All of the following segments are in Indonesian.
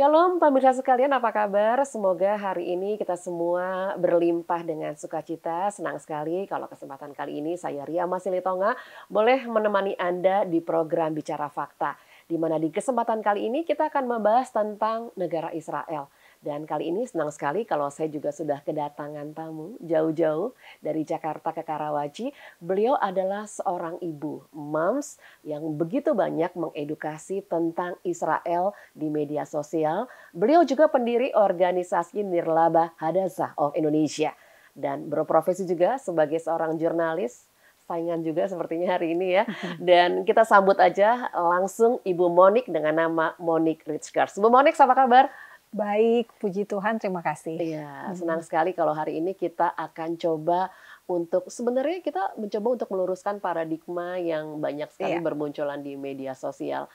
Shalom pemirsa sekalian, apa kabar? Semoga hari ini kita semua berlimpah dengan sukacita. Senang sekali kalau kesempatan kali ini saya Ria Masilitonga boleh menemani Anda di program Bicara Fakta. Di mana di kesempatan kali ini kita akan membahas tentang negara Israel. Dan kali ini senang sekali kalau saya juga sudah kedatangan tamu jauh-jauh dari Jakarta ke Karawaci. Beliau adalah seorang ibu, moms, yang begitu banyak mengedukasi tentang Israel di media sosial. Beliau juga pendiri organisasi Nirlaba Hadassah of Indonesia. Dan berprofesi juga sebagai seorang jurnalis, saingan juga sepertinya hari ini ya. Dan kita sambut aja langsung Ibu Monik dengan nama Monik Richgars. Bu Monik, apa kabar? Baik, puji Tuhan, terima kasih. Iya, hmm. senang sekali kalau hari ini kita akan coba untuk sebenarnya kita mencoba untuk meluruskan paradigma yang banyak sekali iya. bermunculan di media sosial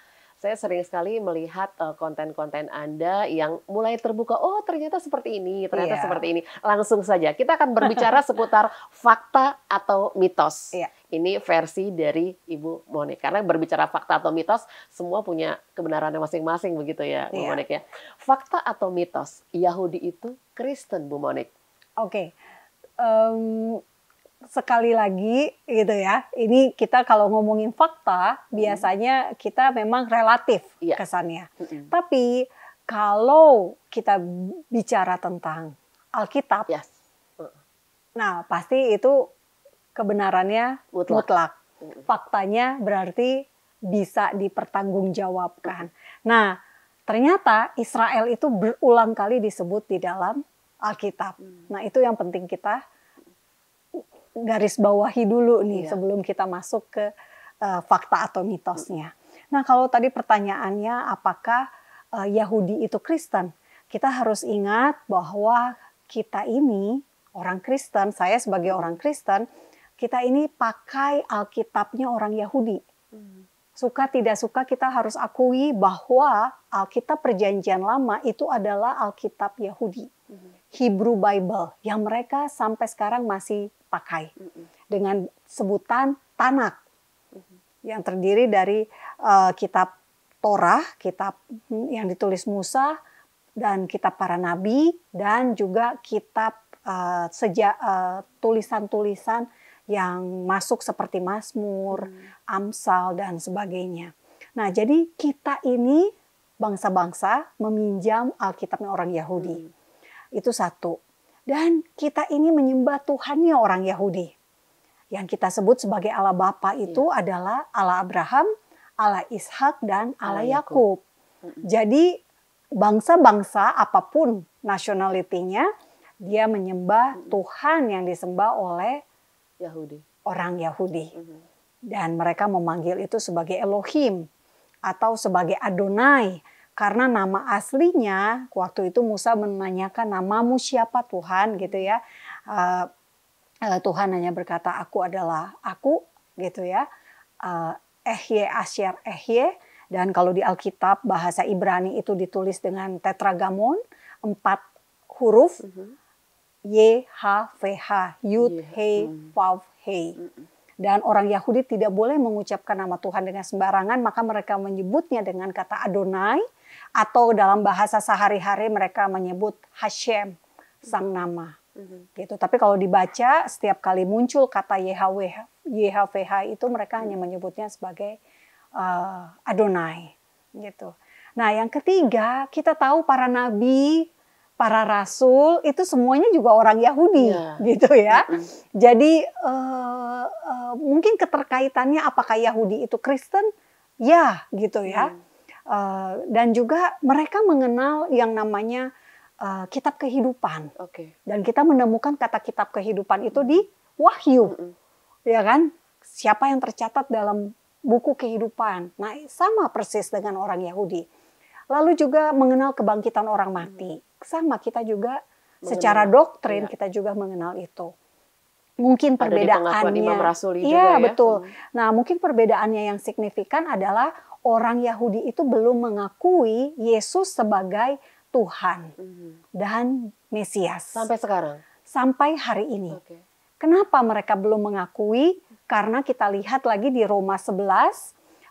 saya sering sekali melihat eh, konten-konten uh, Anda yang mulai terbuka, oh ternyata seperti ini, ternyata yeah. seperti ini. Langsung saja, kita akan berbicara seputar fakta atau mitos. Yeah. Ini versi dari Ibu Monik. Karena berbicara fakta atau mitos, semua punya kebenaran masing-masing begitu ya, Bu yeah. Monik ya. Fakta atau mitos, Yahudi itu Kristen, Bu Monik? Oke. Okay. Um, sekali lagi gitu ya. Ini kita kalau ngomongin fakta hmm. biasanya kita memang relatif iya. kesannya. Hmm. Tapi kalau kita bicara tentang Alkitab, yes. Hmm. nah pasti itu kebenarannya mutlak. mutlak. Faktanya berarti bisa dipertanggungjawabkan. Nah, ternyata Israel itu berulang kali disebut di dalam Alkitab. Hmm. Nah, itu yang penting kita garis bawahi dulu nih iya. sebelum kita masuk ke uh, fakta atau mitosnya. Nah, kalau tadi pertanyaannya apakah uh, Yahudi itu Kristen? Kita harus ingat bahwa kita ini orang Kristen, saya sebagai orang Kristen, kita ini pakai Alkitabnya orang Yahudi. Hmm. Suka tidak suka kita harus akui bahwa Alkitab Perjanjian Lama itu adalah Alkitab Yahudi. Hebrew Bible yang mereka sampai sekarang masih pakai dengan sebutan Tanak yang terdiri dari uh, kitab Torah, kitab hmm, yang ditulis Musa dan kitab para nabi dan juga kitab uh, eh, sejak eh, tulisan-tulisan yang masuk seperti Mazmur, hmm. Amsal dan sebagainya. Nah, jadi kita ini bangsa-bangsa meminjam Alkitabnya orang Yahudi. Hmm. Itu satu. Dan kita ini menyembah Tuhannya orang Yahudi. Yang kita sebut sebagai Allah Bapa iya. itu ya. adalah Allah Abraham, Allah Ishak dan Allah, Yakub. Jadi bangsa-bangsa apapun nasionalitinya, dia menyembah Tuhan yang disembah oleh Yahudi. Orang Yahudi. Dan mereka memanggil itu sebagai Elohim atau sebagai Adonai karena nama aslinya waktu itu Musa menanyakan namamu siapa Tuhan gitu ya. Uh, Tuhan hanya berkata aku adalah aku gitu ya. Uh, ehye asyar ehye dan kalau di Alkitab bahasa Ibrani itu ditulis dengan tetragamon empat huruf mm-hmm. Y H V H Yud He mm. Vav He dan orang Yahudi tidak boleh mengucapkan nama Tuhan dengan sembarangan maka mereka menyebutnya dengan kata Adonai atau dalam bahasa sehari-hari mereka menyebut Hashem sang nama mm-hmm. gitu tapi kalau dibaca setiap kali muncul kata YHWH YHVH itu mereka hanya menyebutnya sebagai uh, Adonai gitu nah yang ketiga kita tahu para nabi para rasul itu semuanya juga orang Yahudi yeah. gitu ya mm-hmm. jadi uh, uh, mungkin keterkaitannya apakah Yahudi itu Kristen ya gitu ya mm Eh, dan juga mereka mengenal yang namanya uh, kitab kehidupan. Okay. Dan kita menemukan kata kitab kehidupan itu di Wahyu. Mm -hmm. Ya kan? Siapa yang tercatat dalam buku kehidupan. Nah, sama persis dengan orang Yahudi. Lalu juga mengenal kebangkitan orang mati. Mm. Sama kita juga mengenal, secara doktrin ya. kita juga mengenal itu. Mungkin perbedaannya. Ada di Imam iya, ya, betul. Mm. Nah, mungkin perbedaannya yang signifikan adalah orang Yahudi itu belum mengakui Yesus sebagai Tuhan mhm. dan Mesias. Sampai sekarang? Sampai hari ini. Okay. Kenapa mereka belum mengakui? Karena kita lihat lagi di Roma 11,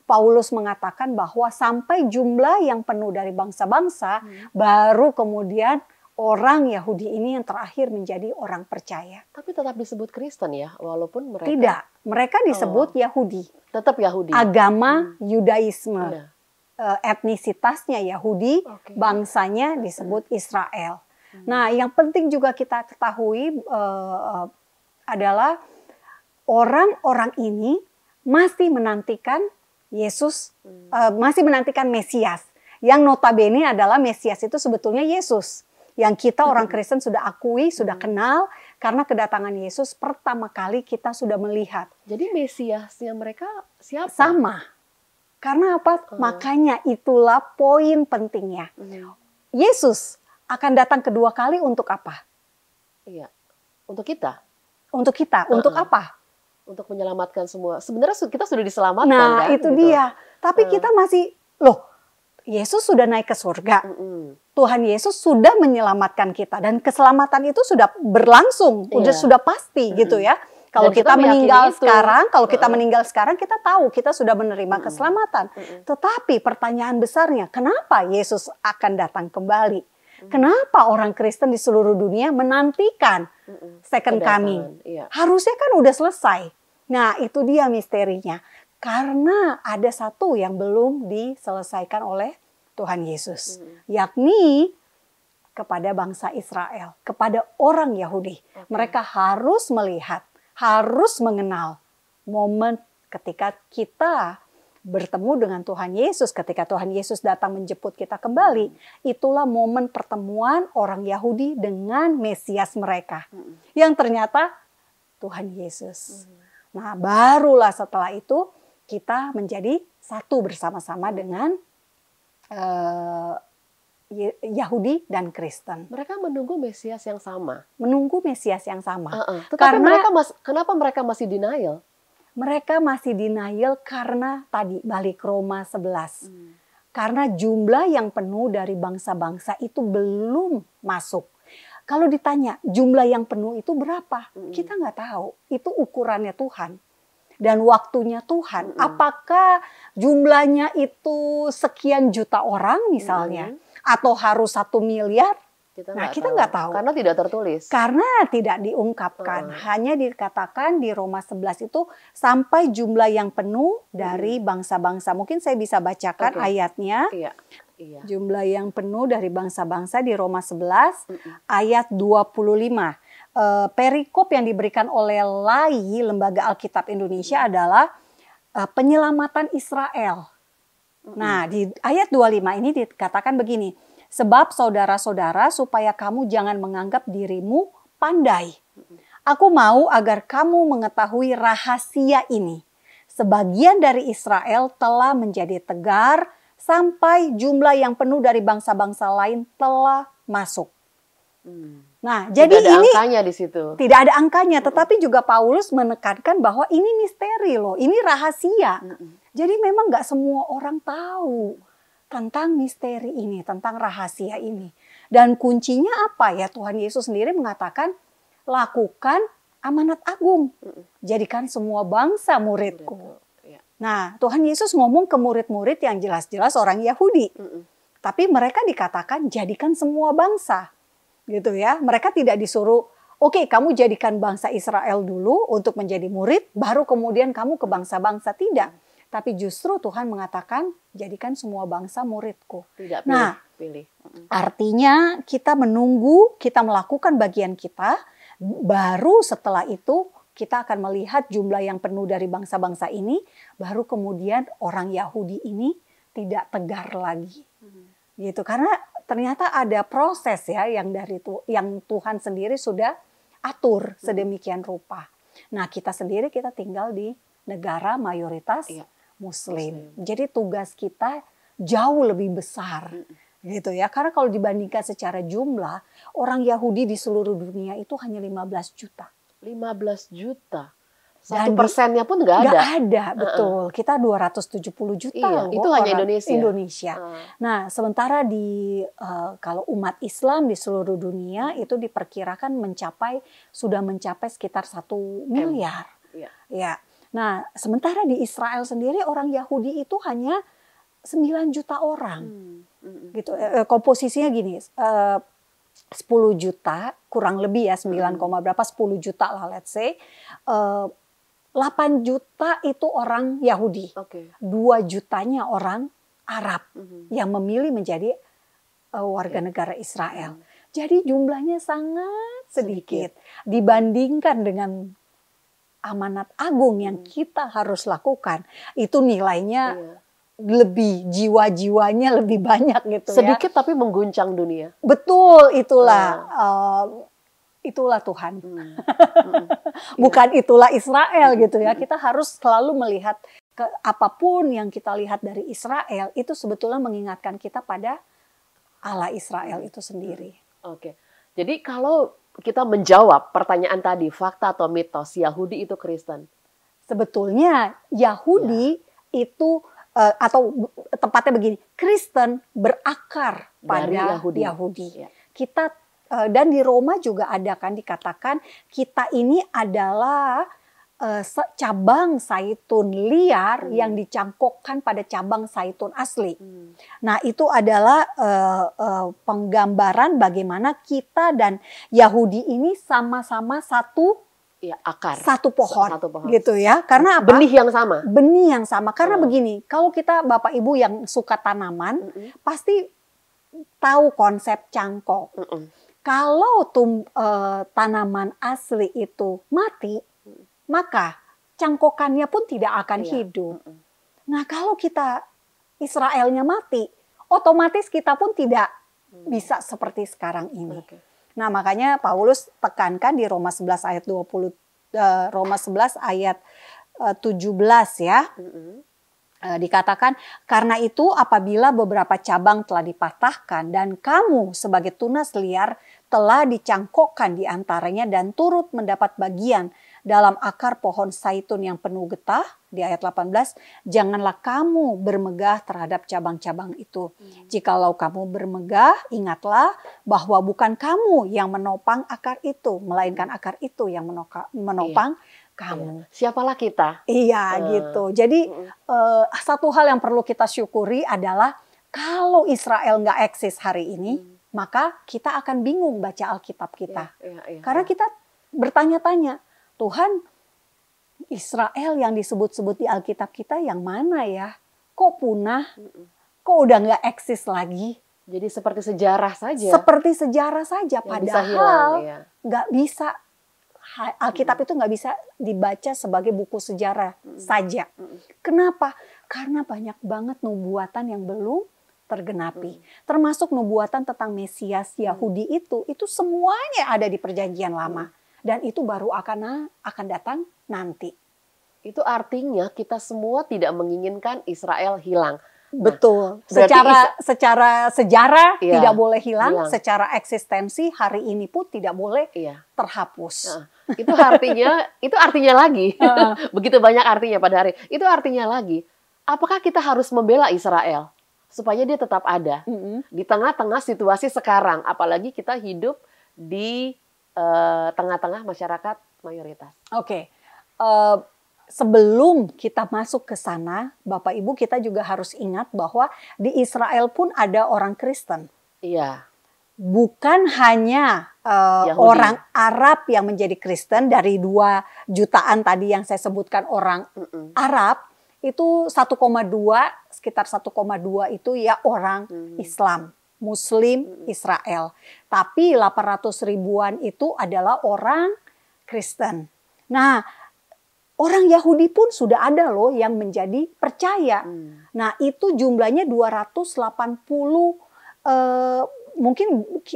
Paulus mengatakan bahwa sampai jumlah yang penuh dari bangsa-bangsa hmm. baru kemudian orang Yahudi ini yang terakhir menjadi orang percaya. Tapi tetap disebut Kristen ya, walaupun mereka tidak. Mereka oh. disebut oh. Yahudi. Tetap Yahudi. Agama hmm. Yudaisme, nah. etnisitasnya Yahudi, okay. bangsanya disebut Israel. Hmm. Nah, yang penting juga kita ketahui uh, adalah orang-orang ini masih menantikan Yesus, hmm. uh, masih menantikan Mesias. Yang notabene adalah Mesias itu sebetulnya Yesus yang kita orang Kristen sudah akui, sudah kenal karena kedatangan Yesus pertama kali kita sudah melihat. Jadi Mesiasnya mereka siapa? Sama. Karena apa? Hmm. Makanya itulah poin pentingnya. Hmm. Yesus akan datang kedua kali untuk apa? Iya. Untuk kita. Untuk kita, uh untuk apa? Untuk menyelamatkan semua. Sebenarnya kita sudah diselamatkan Nah, kan? itu gitu. dia. Tapi uh. kita masih loh Yesus sudah naik ke surga. Mm -hmm. Tuhan Yesus sudah menyelamatkan kita dan keselamatan itu sudah berlangsung, yeah. sudah sudah pasti mm -hmm. gitu ya. Kalau kita, kita meninggal sekarang, kalau kita meninggal sekarang kita tahu kita sudah menerima mm keselamatan. Mm -hmm. Tetapi pertanyaan besarnya, kenapa Yesus akan datang kembali? Mm Kenapa orang Kristen di seluruh dunia menantikan mm -hmm. second coming? Yeah. Harusnya kan udah selesai. Nah, itu dia misterinya. Karena ada satu yang belum diselesaikan oleh Tuhan Yesus, hmm. yakni kepada bangsa Israel, kepada orang Yahudi. Okay. Mereka harus melihat, harus mengenal momen ketika kita bertemu dengan Tuhan Yesus, ketika Tuhan Yesus datang menjemput kita kembali, hmm. itulah momen pertemuan orang Yahudi dengan Mesias mereka. Hmm. Yang ternyata Tuhan Yesus. Hmm. Nah, barulah setelah itu kita menjadi satu bersama-sama dengan uh, Yahudi dan Kristen. Mereka menunggu Mesias yang sama. Menunggu Mesias yang sama. Uh -uh. Tetapi karena mereka mas, kenapa mereka masih denial? Mereka masih denial karena tadi balik Roma 11. Hmm. Karena jumlah yang penuh dari bangsa-bangsa itu belum masuk. Kalau ditanya jumlah yang penuh itu berapa, hmm. kita nggak tahu. Itu ukurannya Tuhan dan waktunya Tuhan. Mm -hmm. Apakah jumlahnya itu sekian juta orang misalnya, mm -hmm. atau harus satu miliar? Kita nah kita nggak tahu. tahu karena tidak tertulis. Karena tidak diungkapkan, hmm. hanya dikatakan di Roma 11 itu sampai jumlah yang penuh dari mm-hmm. bangsa-bangsa. Mungkin saya bisa bacakan okay. ayatnya. Iya. Iya. Jumlah yang penuh dari bangsa-bangsa di Roma 11 mm -mm. ayat 25 uh, perikop yang diberikan oleh LAI, Lembaga Alkitab Indonesia adalah uh, penyelamatan Israel. Nah, di ayat 25 ini dikatakan begini, sebab saudara-saudara supaya kamu jangan menganggap dirimu pandai. Aku mau agar kamu mengetahui rahasia ini. Sebagian dari Israel telah menjadi tegar sampai jumlah yang penuh dari bangsa-bangsa lain telah masuk. Hmm. Nah, tidak jadi ada ini angkanya di situ. Tidak ada angkanya, tetapi juga Paulus menekankan bahwa ini misteri loh, ini rahasia. Jadi memang nggak semua orang tahu tentang misteri ini, tentang rahasia ini. Dan kuncinya apa ya? Tuhan Yesus sendiri mengatakan, lakukan amanat agung, jadikan semua bangsa muridku. Ya. Nah, Tuhan Yesus ngomong ke murid-murid yang jelas-jelas orang Yahudi. Tapi mereka dikatakan jadikan semua bangsa gitu ya. Mereka tidak disuruh, oke okay, kamu jadikan bangsa Israel dulu untuk menjadi murid, baru kemudian kamu ke bangsa-bangsa. Tidak. Tapi justru Tuhan mengatakan, jadikan semua bangsa muridku. Tidak pilih. Nah, pilih. artinya kita menunggu, kita melakukan bagian kita, baru setelah itu kita akan melihat jumlah yang penuh dari bangsa-bangsa ini, baru kemudian orang Yahudi ini tidak tegar lagi. Gitu, karena ternyata ada proses ya yang dari tu, yang Tuhan sendiri sudah atur hmm. sedemikian rupa. Nah, kita sendiri kita tinggal di negara mayoritas iya. muslim. muslim. Jadi tugas kita jauh lebih besar. Mm gitu ya. Karena kalau dibandingkan secara jumlah, orang Yahudi di seluruh dunia itu hanya 15 juta. 15 juta satu persennya pun nggak ada. Nggak ada, betul. Uh -uh. Kita 270 juta. Iya, itu hanya Indonesia. Indonesia. Uh. Nah, sementara di uh, kalau umat Islam di seluruh dunia itu diperkirakan mencapai sudah mencapai sekitar satu miliar. Iya. Ya. Nah, sementara di Israel sendiri orang Yahudi itu hanya 9 juta orang. Hmm, gitu. E, komposisinya gini, e, 10 juta kurang lebih ya 9, hmm. berapa 10 juta lah let's say. E, 8 juta itu orang Yahudi. Okay. 2 jutanya orang Arab mm -hmm. yang memilih menjadi uh, warga okay. negara Israel. Mm -hmm. Jadi jumlahnya sangat sedikit, sedikit. dibandingkan dengan amanat agung yang -hmm. kita harus lakukan. Itu nilainya yeah. lebih jiwa-jiwanya lebih banyak gitu ya. sedikit ya. tapi mengguncang dunia. Betul, itulah nah. e, itulah Tuhan. Hmm. Hmm. Bukan ya. itulah Israel hmm. gitu ya. Hmm. Kita harus selalu melihat ke apapun yang kita lihat dari Israel itu sebetulnya mengingatkan kita pada Allah Israel itu sendiri. Oke. Jadi kalau kita menjawab pertanyaan tadi fakta atau mitos Yahudi itu Kristen. Sebetulnya Yahudi ya. itu uh, atau tepatnya begini, Kristen berakar pada Yahudi. Yahudi. Ya. Kita Eh, dan di Roma juga ada kan dikatakan kita ini adalah uh, cabang saitun liar hmm. yang dicangkokkan pada cabang saitun asli. Hmm. Nah itu adalah uh, uh, penggambaran bagaimana kita dan Yahudi ini sama-sama satu ya, akar satu pohon, satu pohon gitu ya karena apa? benih yang sama benih yang sama karena hmm. begini kalau kita bapak ibu yang suka tanaman hmm. pasti tahu konsep cangkok. Hmm. Kalau tum, e, tanaman asli itu mati, hmm. maka cangkokannya pun tidak akan iya. hidup. Hmm. Nah, kalau kita Israelnya mati, otomatis kita pun tidak hmm. bisa seperti sekarang ini. Okay. Nah, makanya Paulus tekankan di Roma 11 ayat 20 e, eh, Roma 11 ayat 17 eh, ya. Mm dikatakan karena itu apabila beberapa cabang telah dipatahkan dan kamu sebagai tunas liar telah dicangkokkan di antaranya dan turut mendapat bagian dalam akar pohon saitun yang penuh getah di ayat 18 janganlah kamu bermegah terhadap cabang-cabang itu hmm. jikalau kamu bermegah ingatlah bahwa bukan kamu yang menopang akar itu melainkan akar itu yang menopang iya. kamu iya. siapalah kita iya uh. gitu jadi uh, satu hal yang perlu kita syukuri adalah kalau Israel nggak eksis hari ini hmm maka kita akan bingung baca Alkitab kita. Ya, ya, ya. Karena kita bertanya-tanya, Tuhan Israel yang disebut-sebut di Alkitab kita yang mana ya? Kok punah? Kok udah nggak eksis lagi? Jadi seperti sejarah saja. Seperti sejarah saja, yang padahal iya. nggak bisa, ya. bisa Alkitab hmm. itu nggak bisa dibaca sebagai buku sejarah hmm. saja. Hmm. Kenapa? Karena banyak banget nubuatan yang belum tergenapi. Hmm. Termasuk nubuatan tentang Mesias hmm. Yahudi itu, itu semuanya ada di perjanjian lama. Hmm. Dan itu baru akan akan datang nanti. Itu artinya kita semua tidak menginginkan Israel hilang. Nah, Betul. Secara secara secara sejarah iya, tidak boleh hilang, hilang, secara eksistensi hari ini pun tidak boleh iya. terhapus. Nah, itu artinya itu artinya lagi. Begitu banyak artinya pada hari. Itu artinya lagi. Apakah kita harus membela Israel? supaya dia tetap ada mm-hmm. di tengah-tengah situasi sekarang apalagi kita hidup di eh, tengah-tengah masyarakat mayoritas. Oke. Okay. Uh, eh, sebelum kita masuk ke sana, Bapak Ibu kita juga harus ingat bahwa di Israel pun ada orang Kristen. Iya. Bukan hanya uh, orang Arab yang menjadi Kristen dari dua jutaan tadi yang saya sebutkan orang Mm-mm. Arab, itu 1,2 sekitar 1,2 itu ya orang hmm. Islam, Muslim hmm. Israel. Tapi 800 ribuan itu adalah orang Kristen. Nah, orang Yahudi pun sudah ada loh yang menjadi percaya. Hmm. Nah, itu jumlahnya 280 eh, mungkin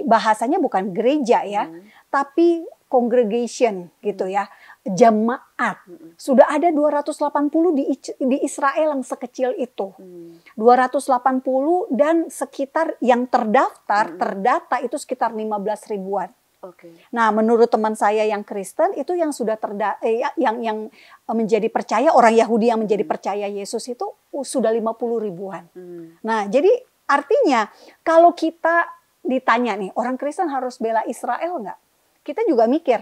bahasanya bukan gereja ya, hmm. tapi congregation gitu ya, jemaat Sudah ada 280 di di Israel yang sekecil itu. 280 hmm. dan sekitar yang terdaftar, hmm. terdata itu sekitar 15 ribuan. Okay. Nah, menurut teman saya yang Kristen itu yang sudah terda eh, ya, yang yang eh, menjadi percaya orang Yahudi yang menjadi hmm. percaya Yesus itu sudah 50 ribuan. Hmm. Nah, jadi artinya kalau kita ditanya nih orang Kristen harus bela Israel nggak? kita juga mikir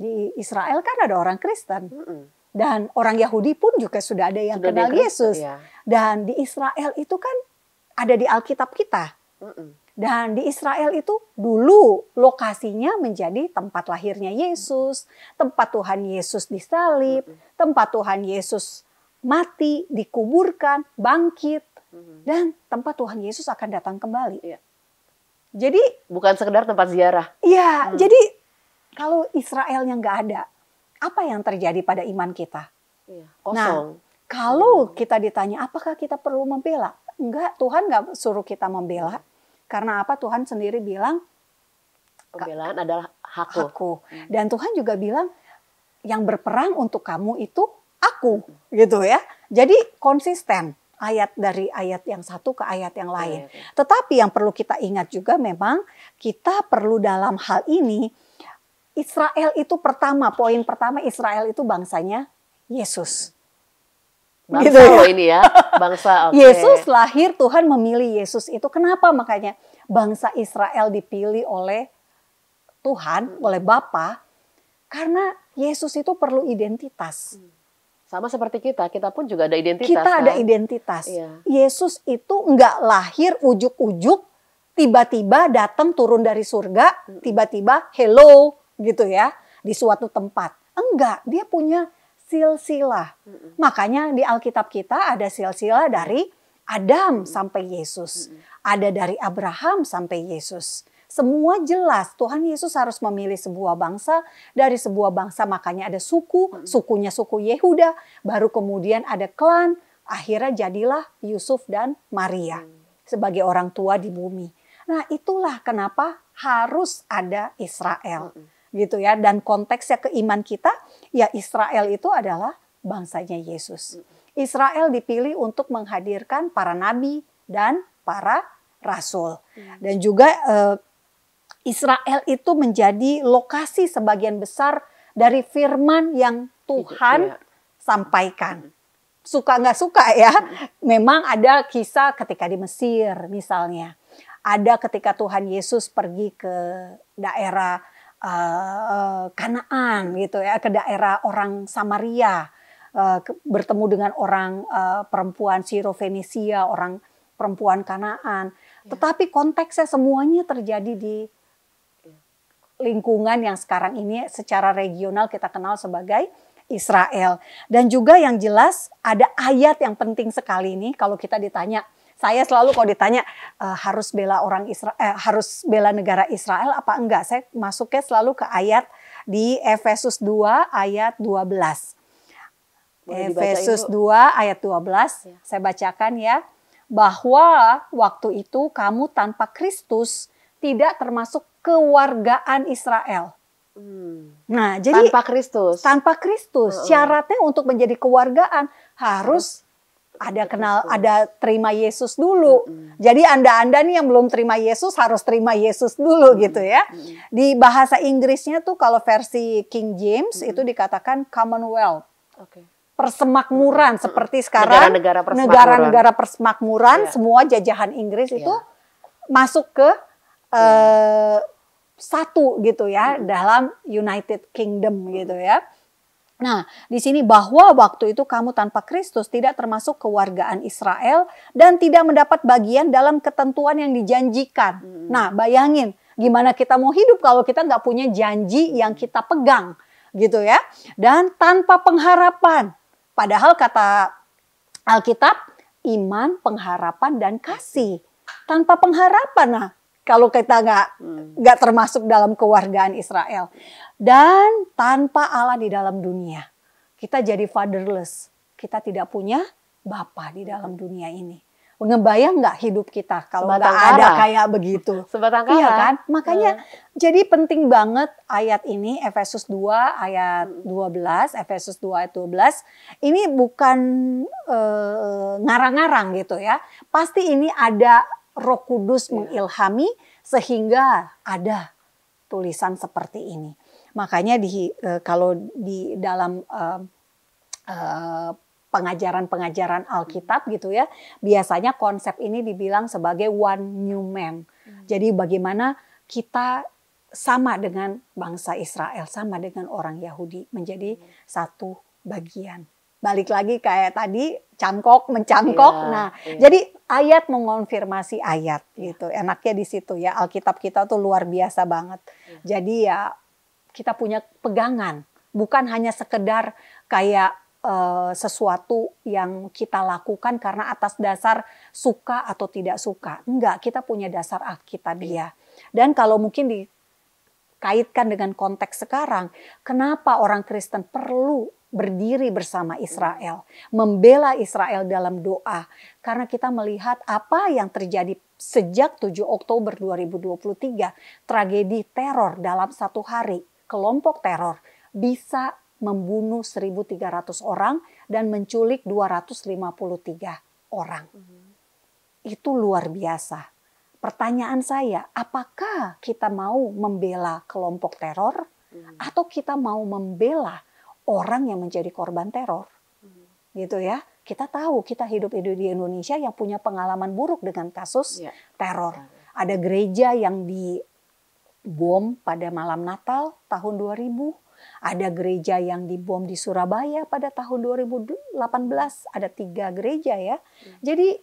di Israel kan ada orang Kristen. Mm -hmm. Dan orang Yahudi pun juga sudah ada yang sudah kenal Yesus. Ya. Dan di Israel itu kan ada di Alkitab kita. Mm -hmm. Dan di Israel itu dulu lokasinya menjadi tempat lahirnya Yesus, tempat Tuhan Yesus disalib, tempat Tuhan Yesus mati, dikuburkan, bangkit, dan tempat Tuhan Yesus akan datang kembali. yeah. Jadi bukan sekedar tempat ziarah. Iya, hmm. jadi kalau Israelnya nggak ada, apa yang terjadi pada iman kita? Iya, nah, kosong. Nah, kalau hmm. kita ditanya apakah kita perlu membela? Enggak, Tuhan nggak suruh kita membela. Karena apa? Tuhan sendiri bilang pembelaan adalah hakku. hakku. Hmm. Dan Tuhan juga bilang yang berperang untuk kamu itu aku, hmm. gitu ya. Jadi konsisten ayat dari ayat yang satu ke ayat yang lain. Tetapi yang perlu kita ingat juga memang kita perlu dalam hal ini Israel itu pertama, poin pertama Israel itu bangsanya Yesus. Bangsa gitu ya. ini ya, bangsa. Okay. Yesus lahir Tuhan memilih Yesus itu kenapa makanya bangsa Israel dipilih oleh Tuhan, hmm. oleh Bapa karena Yesus itu perlu identitas. Hmm. Sama seperti kita, kita pun juga ada identitas. Kita kan? ada identitas. Iya. Yesus itu nggak lahir ujuk-ujuk, tiba-tiba datang turun dari surga, hmm. tiba-tiba hello gitu ya di suatu tempat. Enggak, dia punya silsilah. Mm-hmm. Makanya di Alkitab kita ada silsilah dari Adam mm-hmm. sampai Yesus, mm-hmm. ada dari Abraham sampai Yesus. Semua jelas Tuhan Yesus harus memilih sebuah bangsa dari sebuah bangsa makanya ada suku, sukunya suku Yehuda, baru kemudian ada klan, akhirnya jadilah Yusuf dan Maria mm. sebagai orang tua di bumi. Nah, itulah kenapa harus ada Israel. Mm gitu ya dan konteksnya keiman kita ya Israel itu adalah bangsanya Yesus. Israel dipilih untuk menghadirkan para nabi dan para rasul hmm. dan juga eh, Israel itu menjadi lokasi sebagian besar dari firman yang Tuhan ya. sampaikan hmm. suka nggak suka ya, hmm. memang ada kisah ketika di Mesir misalnya. Ada ketika Tuhan Yesus pergi ke daerah uh, Kanaan gitu ya ke daerah orang Samaria uh, ke, bertemu dengan orang uh, perempuan Sirofenisia orang perempuan Kanaan ya. tetapi konteksnya semuanya terjadi di ya. lingkungan yang sekarang ini secara regional kita kenal sebagai Israel dan juga yang jelas ada ayat yang penting sekali ini kalau kita ditanya saya selalu kalau ditanya e, harus bela orang Israel, eh, harus bela negara Israel apa enggak? Saya masuknya selalu ke ayat di Efesus 2 ayat 12. Efesus 2 ayat 12 ya. saya bacakan ya bahwa waktu itu kamu tanpa Kristus tidak termasuk kewargaan Israel. Hmm. Nah, jadi tanpa Kristus. Tanpa Kristus, uh -uh. syaratnya untuk menjadi kewargaan harus ada kenal, Betul. ada terima Yesus dulu. Mm -hmm. Jadi Anda-anda nih yang belum terima Yesus harus terima Yesus dulu mm -hmm. gitu ya. Mm -hmm. Di bahasa Inggrisnya tuh kalau versi King James mm -hmm. itu dikatakan Commonwealth. Okay persemakmuran hmm. seperti sekarang negara-negara persemakmuran, negara-negara persemakmuran yeah. semua jajahan Inggris yeah. itu masuk ke yeah. Iya. satu gitu ya hmm. dalam United Kingdom gitu ya. Nah, di sini bahwa waktu itu kamu tanpa Kristus tidak termasuk kewargaan Israel dan tidak mendapat bagian dalam ketentuan yang dijanjikan. Hmm. Nah, bayangin gimana kita mau hidup kalau kita nggak punya janji yang kita pegang, gitu ya. Dan tanpa pengharapan. Padahal kata Alkitab, iman, pengharapan, dan kasih. Tanpa pengharapan, nah kalau kita nggak hmm. nggak hmm. termasuk dalam kewargaan Israel dan tanpa Allah di dalam dunia kita jadi fatherless kita tidak punya bapa di dalam dunia ini ngebayang nggak hidup kita kalau nggak ada kayak begitu. Sebatang iya kara. Iya kan? Makanya hmm. jadi penting banget ayat ini Efesus 2 ayat 12, hmm. Efesus 2 ayat 12. Ini bukan eh, ngarang-ngarang uh, gitu ya. Pasti ini ada Roh Kudus yeah. mengilhami sehingga ada tulisan seperti ini. Makanya di e, kalau di dalam e, e, pengajaran-pengajaran Alkitab gitu ya, biasanya konsep ini dibilang sebagai one new man. Hmm. Jadi bagaimana kita sama dengan bangsa Israel, sama dengan orang Yahudi menjadi hmm. satu bagian balik lagi kayak tadi cangkok mencangkok. Yeah, nah, yeah. jadi ayat mengonfirmasi ayat iya. gitu. Enaknya di situ ya Alkitab kita tuh luar biasa banget. Yeah. Jadi ya kita punya pegangan, bukan hanya sekedar kayak eh, sesuatu yang kita lakukan karena atas dasar suka atau tidak suka. Enggak, kita punya dasar Alkitab iya. dia. Dan kalau mungkin dikaitkan dengan konteks sekarang, kenapa orang Kristen perlu berdiri bersama Israel, membela Israel dalam doa karena kita melihat apa yang terjadi sejak 7 Oktober 2023, tragedi teror dalam satu hari, kelompok teror bisa membunuh 1.300 orang dan menculik 253 orang. Itu luar biasa. Pertanyaan saya, apakah kita mau membela kelompok teror hmm. atau kita mau membela orang yang menjadi korban teror. Hmm. Gitu ya. Kita tahu kita hidup di Indonesia yang punya pengalaman buruk dengan kasus ya. teror. Ada gereja yang dibom pada malam Natal tahun 2000. Ada gereja yang dibom di Surabaya pada tahun 2018. Ada tiga gereja ya. Hmm. Jadi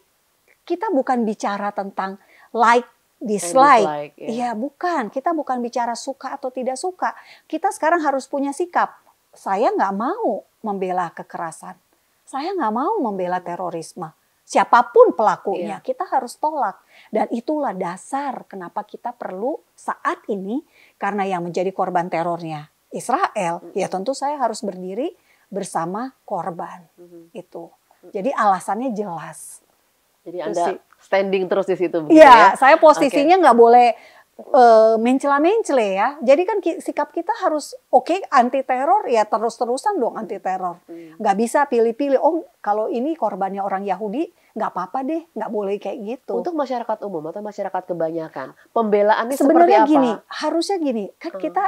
kita bukan bicara tentang like dislike. Ya. Iya, yeah. bukan. Kita bukan bicara suka atau tidak suka. Kita sekarang harus punya sikap saya nggak mau membela kekerasan. Saya nggak mau membela hmm. terorisme. Siapapun pelakunya, iya. kita harus tolak. Dan itulah dasar kenapa kita perlu saat ini, karena yang menjadi korban terornya Israel, mm -hmm. ya tentu saya harus berdiri bersama korban. Mm -hmm. Itu. Hmm. Jadi alasannya jelas. Jadi Anda standing terus di situ. Iya, ya? saya posisinya nggak okay. boleh mencela eh, mencela ya. Jadi kan sikap kita harus oke okay, anti teror ya terus-terusan dong anti teror. Hmm. Gak bisa pilih-pilih. Oh kalau ini korbannya orang Yahudi nggak apa-apa deh, nggak boleh kayak gitu. Untuk masyarakat umum atau masyarakat kebanyakan, pembelaannya sebenarnya seperti apa? gini, harusnya gini. Kan hmm. kita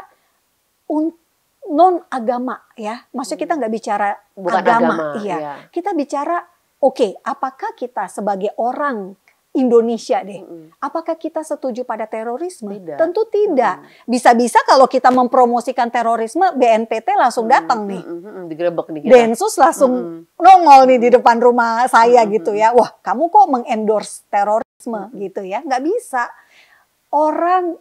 non agama ya, maksudnya kita hmm. nggak bicara agama, agama iya. Ya. Kita bicara oke, okay, apakah kita sebagai orang Indonesia deh. Mm. Apakah kita setuju pada terorisme? Tidak. Tentu tidak. bisa Bisa-bisa kalau kita mempromosikan terorisme, BNPT langsung datang nih. Mm. Digerebek nih. Densus langsung mm. nongol nih di depan rumah saya mm. gitu ya. Wah, kamu kok mengendorse terorisme mm. gitu ya? Nggak bisa. Orang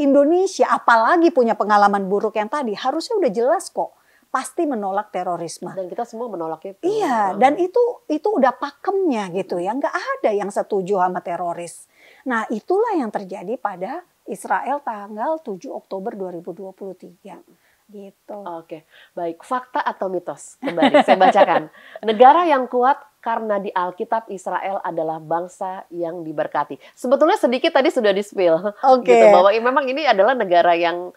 Indonesia apalagi punya pengalaman buruk yang tadi harusnya udah jelas kok pasti menolak terorisme. Dan kita semua menolaknya. Iya, dan itu itu udah pakemnya gitu ya. Nggak ada yang setuju sama teroris. Nah, itulah yang terjadi pada Israel tanggal 7 Oktober 2023 gitu. Oke, baik. Fakta atau mitos? Kembali saya bacakan. Negara yang kuat karena di Alkitab Israel adalah bangsa yang diberkati. Sebetulnya sedikit tadi sudah di spill. Oke. Okay. Gitu, bahwa memang ini adalah negara yang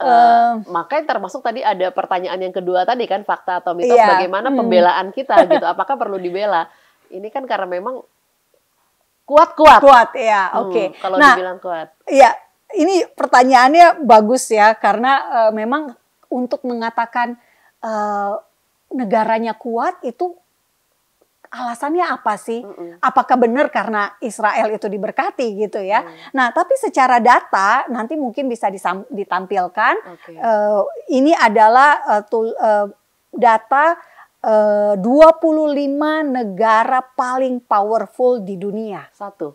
Uh, makanya termasuk tadi ada pertanyaan yang kedua tadi kan fakta atau mitos yeah. bagaimana hmm. pembelaan kita gitu apakah perlu dibela ini kan karena memang kuat kuat kuat ya oke okay. kalau nah, dibilang kuat ya ini pertanyaannya bagus ya karena uh, memang untuk mengatakan uh, negaranya kuat itu alasannya apa sih? Mm -mm. Apakah benar karena Israel itu diberkati gitu ya? Mm. Nah, tapi secara data nanti mungkin bisa ditampilkan okay. uh, eh, ini adalah uh, tul, uh, data uh, 25 negara paling powerful di dunia. Satu.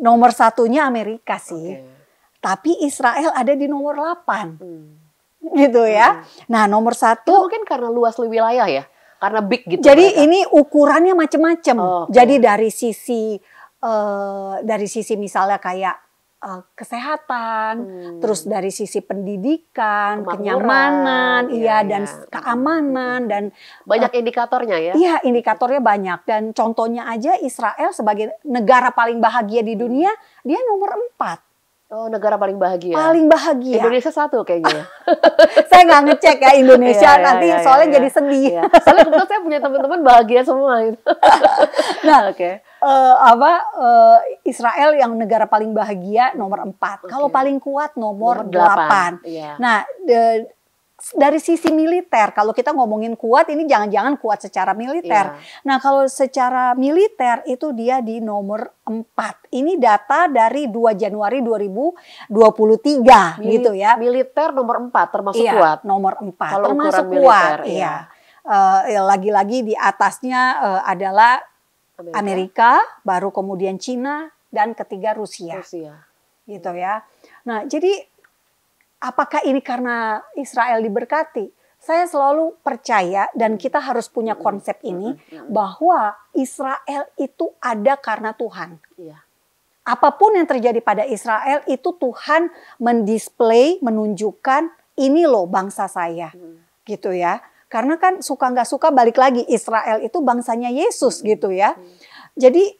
Nomor satunya Amerika sih. Okay. Tapi Israel ada di nomor 8. Hmm. Gitu ya. Hmm. Nah nomor satu. Itu mungkin karena luas wilayah ya karena big gitu. Jadi mereka. ini ukurannya macam-macam. okay. Jadi dari sisi uh, dari sisi misalnya kayak uh, kesehatan, hmm. terus dari sisi pendidikan, Kemakuran. kenyamanan, iya, iya dan iya. keamanan dan banyak uh, indikatornya ya. Iya, indikatornya banyak dan contohnya aja Israel sebagai negara paling bahagia di dunia, dia nomor empat Oh, negara paling bahagia. Paling bahagia. Indonesia satu kayaknya. Ya. saya nggak ngecek ya Indonesia yeah, iya, nanti yeah, yeah, soalnya yeah, jadi sedih. Yeah. Soalnya kebetulan saya punya teman-teman bahagia semua. itu. nah, oke. Okay. Uh, eh, apa uh, Israel yang negara paling bahagia nomor empat. Okay. Kalau paling kuat nomor, nomor delapan. Yeah. Nah, the, dari sisi militer, kalau kita ngomongin kuat, ini jangan-jangan kuat secara militer. Yeah. Nah, kalau secara militer itu dia di nomor 4. Ini data dari 2 Januari 2023 Mil gitu ya. Militer nomor 4 termasuk yeah, kuat. nomor 4 kalau termasuk kuat. iya. iya. Eh, eh, lagi-lagi yeah. uh, di atasnya uh, adalah Amerika. Amerika, baru kemudian Cina dan ketiga Rusia. Rusia. Gitu ya. Nah, jadi apakah ini karena Israel diberkati? Saya selalu percaya dan kita harus punya konsep ini bahwa Israel itu ada karena Tuhan. Iya. Apapun yang terjadi pada Israel itu Tuhan mendisplay, menunjukkan ini loh bangsa saya. Hmm. Gitu ya. Karena kan suka nggak suka balik lagi Israel itu bangsanya Yesus hmm. gitu ya. Hmm. Jadi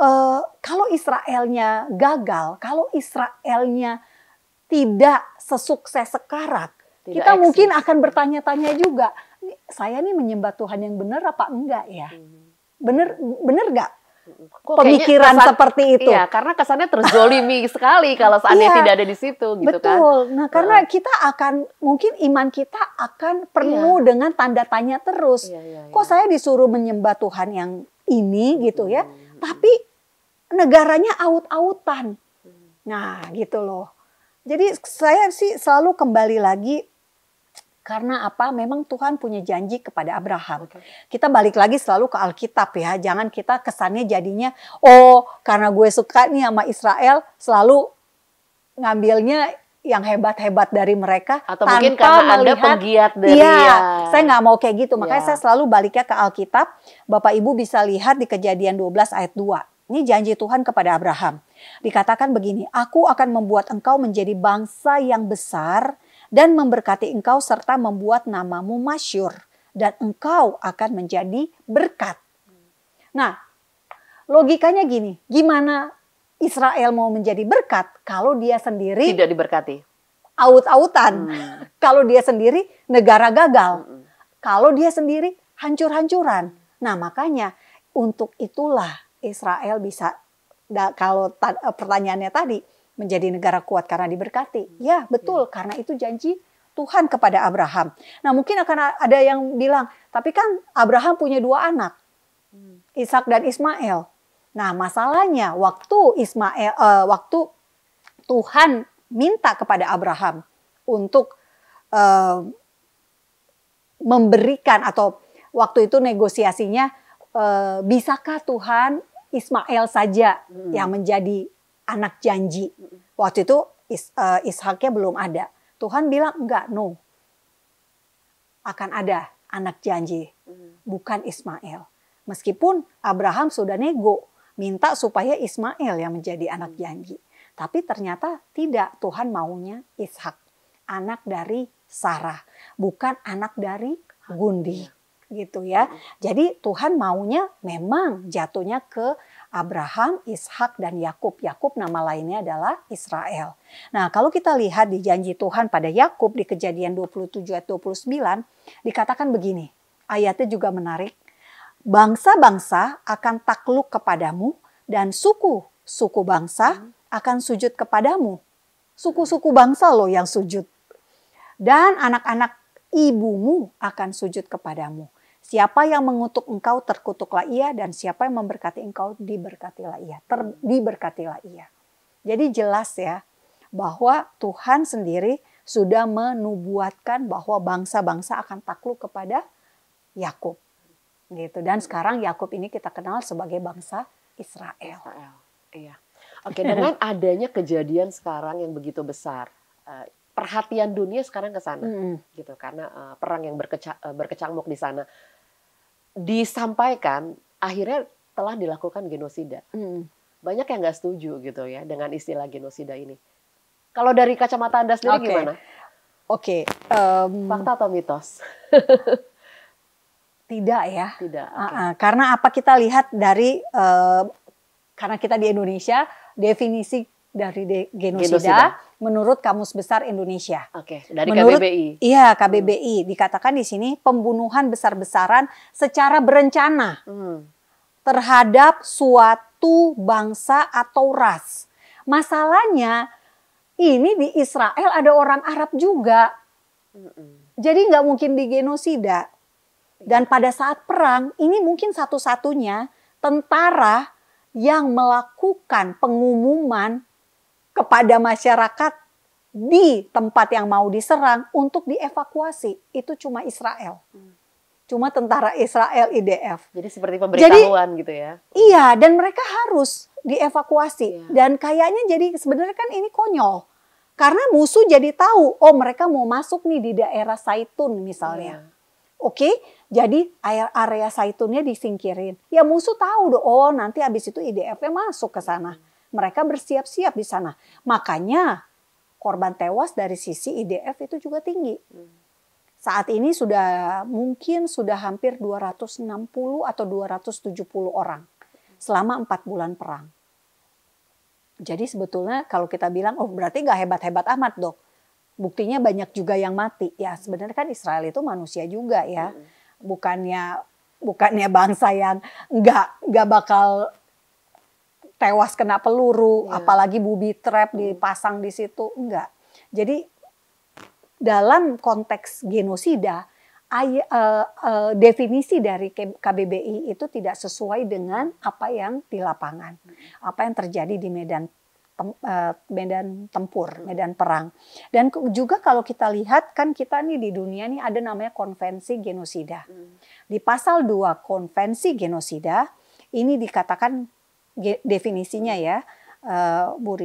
Uh, kalau Israelnya gagal, kalau Israelnya tidak sesukses sekarat, tidak kita eksis. mungkin akan bertanya-tanya juga, saya nih menyembah Tuhan yang benar apa enggak ya? Mhm. Benar-benar nggak mhm. Kok pemikiran kesan, seperti itu. Iya, karena kesannya terzolimi sekali kalau seandainya iya, tidak ada di situ gitu betul. kan. Betul. Nah, karena kita akan mungkin iman kita akan penuh iya. dengan tanda tanya terus. Iya, iya, iya. Kok saya disuruh menyembah Tuhan yang ini gitu ya, mhm. tapi negaranya aut-autan. Nah, gitu loh. Jadi saya sih selalu kembali lagi karena apa? Memang Tuhan punya janji kepada Abraham. Okay. Kita balik lagi selalu ke Alkitab ya. Jangan kita kesannya jadinya, oh karena gue suka nih sama Israel, selalu ngambilnya yang hebat-hebat dari mereka. Atau tanpa mungkin karena melihat, Anda penggiat dari ya, ya. saya nggak mau kayak gitu. Makanya ya. saya selalu baliknya ke Alkitab. Bapak Ibu bisa lihat di kejadian 12 ayat 2. Ini janji Tuhan kepada Abraham. Dikatakan begini, aku akan membuat engkau menjadi bangsa yang besar dan memberkati engkau serta membuat namamu masyur dan engkau akan menjadi berkat. Nah, logikanya gini, gimana Israel mau menjadi berkat kalau dia sendiri tidak diberkati? Aut-autan. Hmm. kalau dia sendiri negara gagal. Hmm. Kalau dia sendiri hancur-hancuran. Nah, makanya untuk itulah Israel bisa kalau eh, pertanyaannya tadi menjadi negara kuat karena diberkati. Ya, betul ya. karena itu janji Tuhan kepada Abraham. Nah, mungkin akan ada yang bilang, tapi kan Abraham punya dua anak. Hmm. Ishak dan Ismail. Nah, masalahnya waktu Ismail uh, waktu Tuhan minta kepada Abraham untuk uh, memberikan atau waktu itu negosiasinya uh, bisakah Tuhan Ismail saja hmm. yang menjadi anak janji. Waktu itu Is, uh, Ishaknya belum ada. Tuhan bilang enggak, no. Akan ada anak janji, hmm. bukan Ismail. Meskipun Abraham sudah nego, minta supaya Ismail yang menjadi anak janji. Tapi ternyata tidak, Tuhan maunya Ishak, anak dari Sarah, bukan anak dari Gundi. Iya gitu ya. Jadi Tuhan maunya memang jatuhnya ke Abraham, Ishak dan Yakub. Yakub nama lainnya adalah Israel. Nah, kalau kita lihat di janji Tuhan pada Yakub di Kejadian 27 ayat 29 dikatakan begini. Ayatnya juga menarik. Bangsa-bangsa akan takluk kepadamu dan suku suku bangsa akan sujud kepadamu. Suku-suku bangsa loh yang sujud. Dan anak-anak ibumu akan sujud kepadamu. Siapa yang mengutuk engkau terkutuklah ia dan siapa yang memberkati engkau diberkatilah ia. Ter, diberkatilah ia. Jadi jelas ya bahwa Tuhan sendiri sudah menubuatkan bahwa bangsa-bangsa akan takluk kepada Yakub. Gitu. Dan sekarang Yakub ini kita kenal sebagai bangsa Israel. Israel. Iya. Oke, dengan adanya kejadian sekarang yang begitu besar, eh, perhatian dunia sekarang ke sana, mm. gitu karena eh, perang yang berkeca eh, berkecamuk di sana disampaikan akhirnya telah dilakukan genosida. Hmm. Banyak yang nggak setuju gitu ya dengan istilah genosida ini. Kalau dari kacamata Anda sendiri okay. gimana? Oke. Okay. Um, Fakta atau mitos? tidak ya. Tidak. Okay. Uh -uh. Karena apa kita lihat dari uh, karena kita di Indonesia definisi dari de genosida, genosida menurut Kamus Besar Indonesia. Oke, okay, dari menurut, KBBI. Iya, KBBI. Hmm. Dikatakan di sini pembunuhan besar-besaran secara berencana hmm. terhadap suatu bangsa atau ras. Masalahnya ini di Israel ada orang Arab juga. Hmm. Jadi nggak mungkin di genosida. Iya. Dan pada saat perang, ini mungkin satu-satunya tentara yang melakukan pengumuman kepada masyarakat di tempat yang mau diserang untuk dievakuasi itu cuma Israel. Hmm. Cuma tentara Israel IDF. Jadi seperti pemberitahuan gitu ya. Iya, dan mereka harus dievakuasi. Iya. Dan kayaknya jadi sebenarnya kan ini konyol. Karena musuh jadi tahu, oh mereka mau masuk nih di daerah Saitun misalnya. Iya. Oke, jadi area Saitunnya disingkirin. Ya musuh tahu dong, oh nanti habis itu IDF-nya masuk ke sana. Iya mereka bersiap-siap di sana. Makanya korban tewas dari sisi IDF itu juga tinggi. Hmm. Saat ini sudah mungkin sudah hampir 260 atau 270 orang hmm. selama empat bulan perang. Jadi sebetulnya kalau kita bilang, oh berarti nggak hebat-hebat amat dok. Buktinya banyak juga yang mati. Ya hmm. sebenarnya kan Israel itu manusia juga ya. Bukannya bukannya bangsa yang nggak nggak bakal tewas kena peluru, yeah. apalagi bubi trap hmm. dipasang di situ, enggak. Jadi dalam konteks genosida, I, uh, uh, definisi dari KBBI itu tidak sesuai dengan apa yang di lapangan, hmm. apa yang terjadi di medan tem, uh, medan tempur, hmm. medan perang. Dan juga kalau kita lihat kan kita nih di dunia nih ada namanya konvensi genosida. Di pasal 2 konvensi genosida ini dikatakan definisinya ya, uh, Bu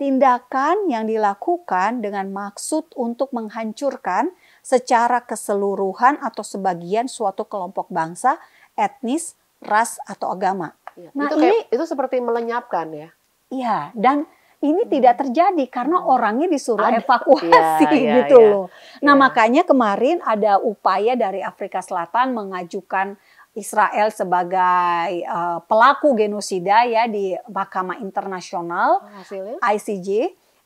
Tindakan yang dilakukan dengan maksud untuk menghancurkan secara keseluruhan atau sebagian suatu kelompok bangsa, etnis, ras atau agama. Iya, nah, itu ini itu seperti melenyapkan ya. Iya, dan ini hmm. tidak terjadi karena hmm. orangnya disuruh ada, evakuasi ya, gitu ya. loh. Nah, ya. makanya kemarin ada upaya dari Afrika Selatan mengajukan Israel sebagai uh, pelaku genosida ya di Mahkamah Internasional Hasilnya? ICJ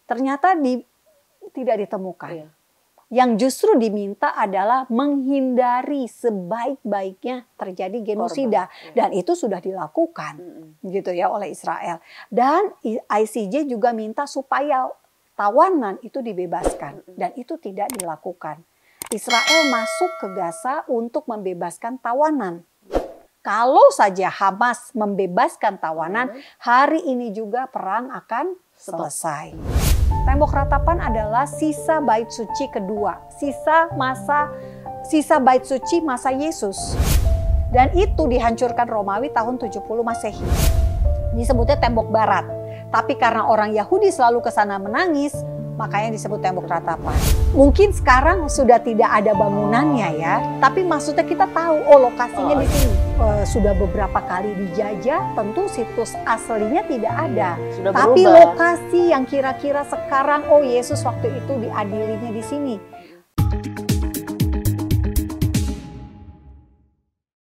ternyata di, tidak ditemukan. Iya. Yang justru diminta adalah menghindari sebaik-baiknya terjadi genosida Korban, iya. dan itu sudah dilakukan mm-hmm. gitu ya oleh Israel. Dan ICJ juga minta supaya tawanan itu dibebaskan mm-hmm. dan itu tidak dilakukan. Israel masuk ke Gaza untuk membebaskan tawanan kalau saja Hamas membebaskan tawanan, hmm. hari ini juga perang akan selesai. Tembok ratapan adalah sisa bait suci kedua, sisa masa sisa bait suci masa Yesus. Dan itu dihancurkan Romawi tahun 70 Masehi. Disebutnya tembok barat. Tapi karena orang Yahudi selalu ke sana menangis, makanya disebut tembok ratapan. Mungkin sekarang sudah tidak ada bangunannya ya, tapi maksudnya kita tahu oh lokasinya di sini. E, sudah beberapa kali dijajah, tentu situs aslinya tidak ada. Sudah tapi berubah. lokasi yang kira-kira sekarang oh Yesus waktu itu diadilinya di sini.